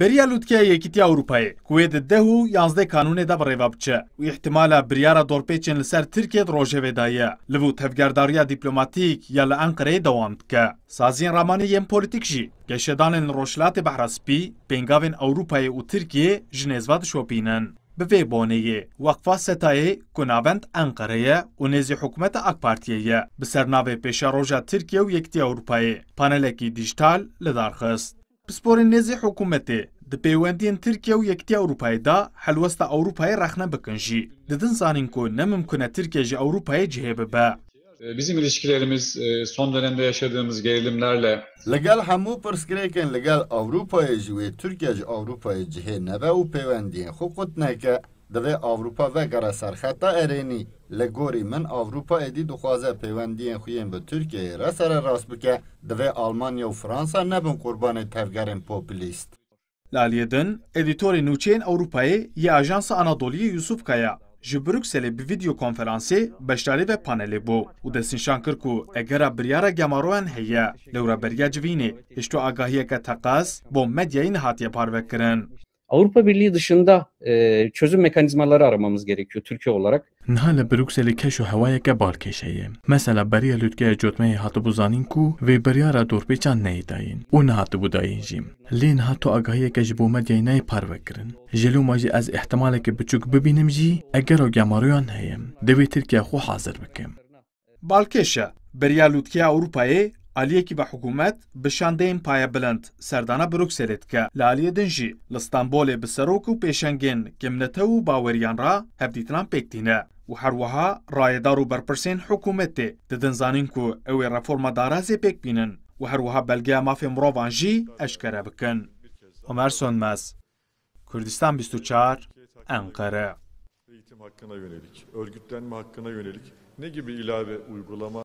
Beriya Lutkeyê Yekîtiya Ewropayê ku wê di deh û yazdeh kanûnê de birêve biçe û îhtimala biryara dorpêçên li ser Tirkiye rojevê daye. Li vu tevgerdariya dîplomatîk ya li Enqereyê dewam dike. Saziyên ramanî yên politik jî geşedanên li Rojhilatê Behraspî, Bi vê boneyê Weqfa Setayê ku navend Enqere ye û nêzî hikûmeta AK Partiye ye bi ser navê pêşa roja Tirkiye û Yektiya Ewropayê panelekî dijîtal li darxist. Pisporên nêzî hikûmetê di pêwendiyên Tirkiye û Yektiya Ewropayê da helwesta Ewropayê rexne bikin jî. Didin zanîn ku ne mimkune Tirkiye ji Ewropayê cihê bibe. Ee, bizim ilişkilerimiz e, son dönemde yaşadığımız gerilimlerle Legal hemû pirsgirêkên legal Avrupayê ji wê Tirkiye ji neve û pêwendiyên xwe neke divê Avrupa ve gara sarhata ereni legori men Avrupa edi dixwaze pêwendiyên xwe yên bi Tirkiyeyê re sererast bike divê Almanya û Fransa nebin qurbanê tevgerên populîst. Laliyedin, editörê nûçeyên Avrupayê yê Ajansa Anadolu'yê Yusuf Kaya ji Brukselê bi videokonferansê beşdarê ve panelê bû û desînşan kir ku egera biryara gemaroyan heye lewra beriya civînê hiştu agahiyeke teqas bo medyayê hatiye parvekirin. Avrupa Birliği dışında e, çözüm mekanizmaları aramamız gerekiyor Türkiye olarak. Nihal Brüksel'i keşu havaya kebal keşeye. Mesela beriye lütke cötmeyi hatı bu zaninku ku ve beriyara dorpeçan neyi neydayin? O ne hatı bu dayın jim. Lin hatı agahiye ke bu medyayı neyi par Jelu maji az ihtimaleke buçuk bibinim ji eger o gemaruyan heyim. Devi Türkiye hu hazır bekim. Balkeşe, beriye lütke Avrupa'yı ئالیەکی بە حکوومەت بشاندەین پایە بلند سەردانە برروکسێت کە لە ئالیە دنجی لەستانبولێ بسەرۆک و پێشەنگێن گەمنەتە و باوەریانڕا هەبدیتان پێکتینە و هەروەها ڕایەدار و بەرپرسێن حکوومەتێ دەدەنزانین و ئەوێ ڕەفۆرمە دارازێ پێکبینن و هەروەها بەلگیا مافێ مرۆڤانژی ئەشکەرە بکەن. ئۆمەرسۆن مەس کوردستان 24 ئەنقەرە. eğitim hakkına yönelik, örgütlenme hakkına yönelik ne gibi ilave uygulama